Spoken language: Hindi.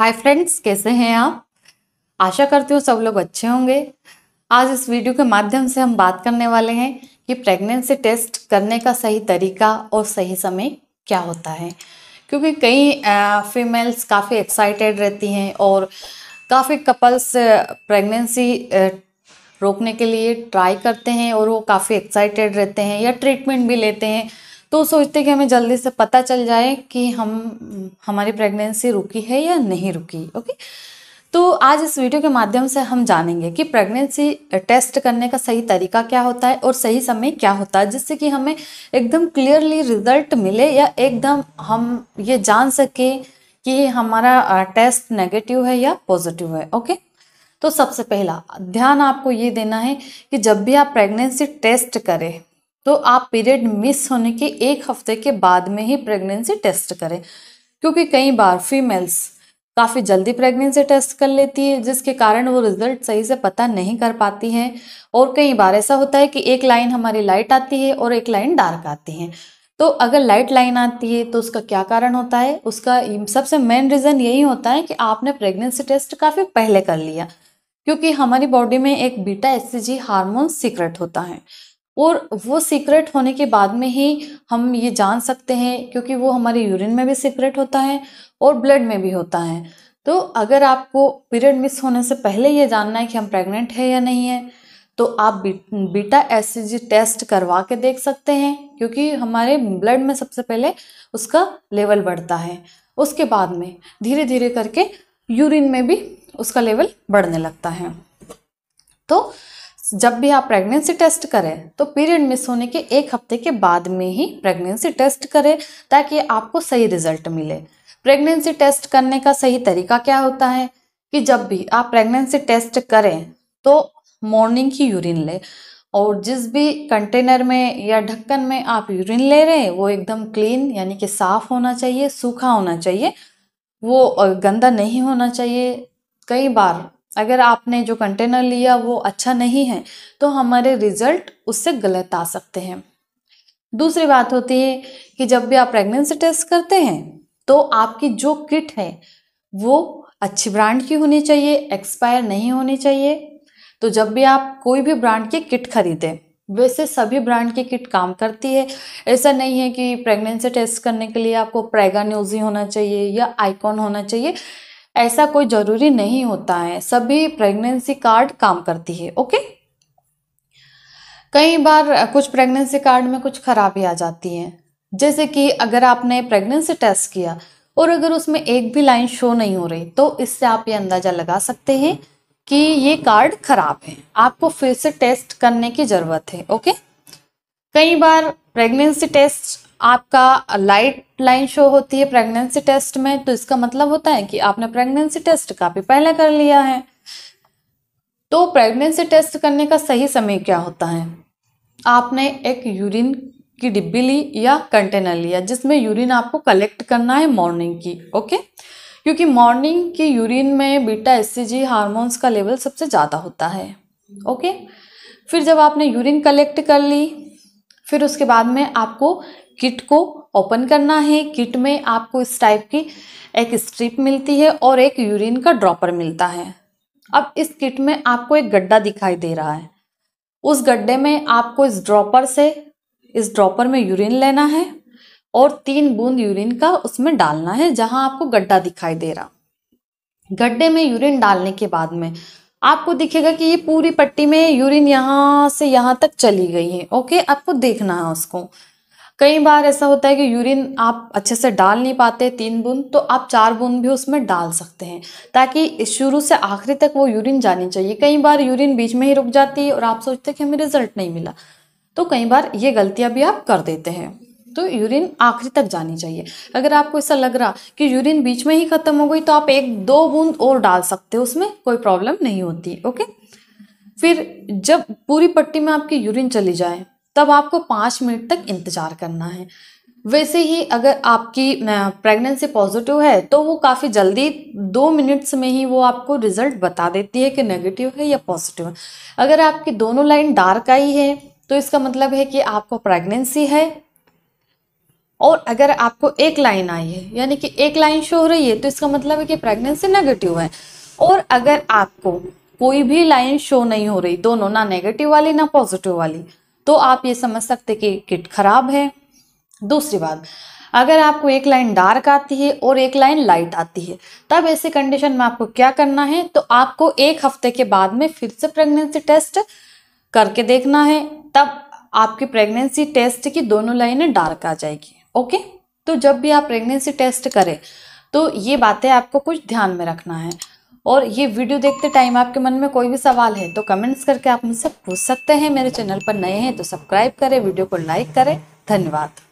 हाय फ्रेंड्स कैसे हैं आप आशा करती हूँ सब लोग अच्छे होंगे आज इस वीडियो के माध्यम से हम बात करने वाले हैं कि प्रेगनेंसी टेस्ट करने का सही तरीका और सही समय क्या होता है क्योंकि कई फीमेल्स काफ़ी एक्साइटेड रहती हैं और काफ़ी कपल्स प्रेगनेंसी रोकने के लिए ट्राई करते हैं और वो काफ़ी एक्साइटेड रहते हैं या ट्रीटमेंट भी लेते हैं तो सोचते कि हमें जल्दी से पता चल जाए कि हम हमारी प्रेगनेंसी रुकी है या नहीं रुकी ओके तो आज इस वीडियो के माध्यम से हम जानेंगे कि प्रेगनेंसी टेस्ट करने का सही तरीका क्या होता है और सही समय क्या होता है जिससे कि हमें एकदम क्लियरली रिजल्ट मिले या एकदम हम ये जान सकें कि हमारा टेस्ट नेगेटिव है या पॉजिटिव है ओके तो सबसे पहला ध्यान आपको ये देना है कि जब भी आप प्रेगनेंसी टेस्ट करें तो आप पीरियड मिस होने के एक हफ्ते के बाद में ही प्रेगनेंसी टेस्ट करें क्योंकि कई बार फीमेल्स काफ़ी जल्दी प्रेगनेंसी टेस्ट कर लेती है जिसके कारण वो रिजल्ट सही से पता नहीं कर पाती हैं और कई बार ऐसा होता है कि एक लाइन हमारी लाइट आती है और एक लाइन डार्क आती है तो अगर लाइट लाइन आती है तो उसका क्या कारण होता है उसका सबसे मेन रीज़न यही होता है कि आपने प्रेगनेंसी टेस्ट काफ़ी पहले कर लिया क्योंकि हमारी बॉडी में एक बीटा एस हार्मोन सीक्रेट होता है और वो सीक्रेट होने के बाद में ही हम ये जान सकते हैं क्योंकि वो हमारे यूरिन में भी सीक्रेट होता है और ब्लड में भी होता है तो अगर आपको पीरियड मिस होने से पहले ये जानना है कि हम प्रेग्नेंट है या नहीं है तो आप बीटा एस टेस्ट करवा के देख सकते हैं क्योंकि हमारे ब्लड में सबसे पहले उसका लेवल बढ़ता है उसके बाद में धीरे धीरे करके यूरिन में भी उसका लेवल बढ़ने लगता है तो जब भी आप प्रेगनेंसी टेस्ट करें तो पीरियड मिस होने के एक हफ्ते के बाद में ही प्रेगनेंसी टेस्ट करें ताकि आपको सही रिजल्ट मिले प्रेगनेंसी टेस्ट करने का सही तरीका क्या होता है कि जब भी आप प्रेगनेंसी टेस्ट करें तो मॉर्निंग ही यूरिन लें और जिस भी कंटेनर में या ढक्कन में आप यूरिन ले रहे हैं वो एकदम क्लीन यानी कि साफ़ होना चाहिए सूखा होना चाहिए वो गंदा नहीं होना चाहिए कई बार अगर आपने जो कंटेनर लिया वो अच्छा नहीं है तो हमारे रिजल्ट उससे गलत आ सकते हैं दूसरी बात होती है कि जब भी आप प्रेगनेंसी टेस्ट करते हैं तो आपकी जो किट है वो अच्छी ब्रांड की होनी चाहिए एक्सपायर नहीं होनी चाहिए तो जब भी आप कोई भी ब्रांड की किट खरीदें वैसे सभी ब्रांड की किट काम करती है ऐसा नहीं है कि प्रेगनेंसी टेस्ट करने के लिए आपको प्रेगा न्यूजी होना चाहिए या आइकॉन होना चाहिए ऐसा कोई ज़रूरी नहीं होता है सभी प्रेगनेंसी कार्ड काम करती है ओके कई बार कुछ प्रेगनेंसी कार्ड में कुछ खराबी आ जाती है जैसे कि अगर आपने प्रेगनेंसी टेस्ट किया और अगर उसमें एक भी लाइन शो नहीं हो रही तो इससे आप ये अंदाज़ा लगा सकते हैं कि ये कार्ड खराब है आपको फिर से टेस्ट करने की ज़रूरत है ओके कई बार प्रेगनेंसी टेस्ट आपका लाइट लाइन शो होती है प्रेगनेंसी टेस्ट में तो इसका मतलब होता है कि आपने प्रेगनेंसी टेस्ट काफ़ी पहले कर लिया है तो प्रेगनेंसी टेस्ट करने का सही समय क्या होता है आपने एक यूरिन की डिब्बी ली या कंटेनर लिया जिसमें यूरिन आपको कलेक्ट करना है मॉर्निंग की ओके क्योंकि मॉर्निंग की यूरिन में बीटा एस हार्मोन्स का लेवल सबसे ज़्यादा होता है ओके फिर जब आपने यूरिन कलेक्ट कर ली फिर उसके बाद में आपको किट को ओपन करना है किट में आपको इस टाइप की एक स्ट्रिप मिलती है और एक यूरिन का ड्रॉपर मिलता है अब इस किट में आपको एक गड्ढा दिखाई दे रहा है उस गड्ढे में आपको इस ड्रॉपर से इस ड्रॉपर में यूरिन लेना है और तीन बूंद यूरिन का उसमें डालना है जहां आपको गड्ढा दिखाई दे रहा गड्ढे में यूरिन डालने के बाद में आपको दिखेगा कि ये पूरी पट्टी में यूरिन यहां से यहां तक चली गई है ओके आपको देखना है उसको कई बार ऐसा होता है कि यूरिन आप अच्छे से डाल नहीं पाते तीन बूंद तो आप चार बूंद भी उसमें डाल सकते हैं ताकि शुरू से आखिरी तक वो यूरिन जानी चाहिए कई बार यूरिन बीच में ही रुक जाती है और आप सोचते हैं कि हमें रिजल्ट नहीं मिला तो कई बार ये गलतियाँ भी आप कर देते हैं तो यूरिन आखिरी तक जानी चाहिए अगर आपको ऐसा लग रहा कि यूरिन बीच में ही ख़त्म हो गई तो आप एक दो बूंद और डाल सकते हो उसमें कोई प्रॉब्लम नहीं होती ओके फिर जब पूरी पट्टी में आपकी यूरिन चली जाए तब आपको पाँच मिनट तक इंतज़ार करना है वैसे ही अगर आपकी प्रेगनेंसी पॉजिटिव है तो वो काफ़ी जल्दी दो मिनट्स में ही वो आपको रिज़ल्ट बता देती है कि नेगेटिव है या पॉजिटिव है अगर आपकी दोनों लाइन डार्क आई है तो इसका मतलब है कि आपको प्रेगनेंसी है और अगर आपको एक लाइन आई है यानी कि एक लाइन शो हो रही है तो इसका मतलब है कि प्रेगनेंसी नेगेटिव है और अगर आपको कोई भी लाइन शो नहीं हो रही दोनों ना नेगेटिव वाली ना पॉजिटिव वाली तो आप ये समझ सकते कि किट खराब है दूसरी बात अगर आपको एक लाइन डार्क आती है और एक लाइन लाइट आती है तब ऐसी कंडीशन में आपको क्या करना है तो आपको एक हफ्ते के बाद में फिर से प्रेगनेंसी टेस्ट करके देखना है तब आपकी प्रेगनेंसी टेस्ट की दोनों लाइनें डार्क आ जाएगी ओके तो जब भी आप प्रेगनेंसी टेस्ट करें तो ये बातें आपको कुछ ध्यान में रखना है और ये वीडियो देखते टाइम आपके मन में कोई भी सवाल है तो कमेंट्स करके आप मुझसे पूछ सकते हैं मेरे चैनल पर नए हैं तो सब्सक्राइब करें वीडियो को लाइक करें धन्यवाद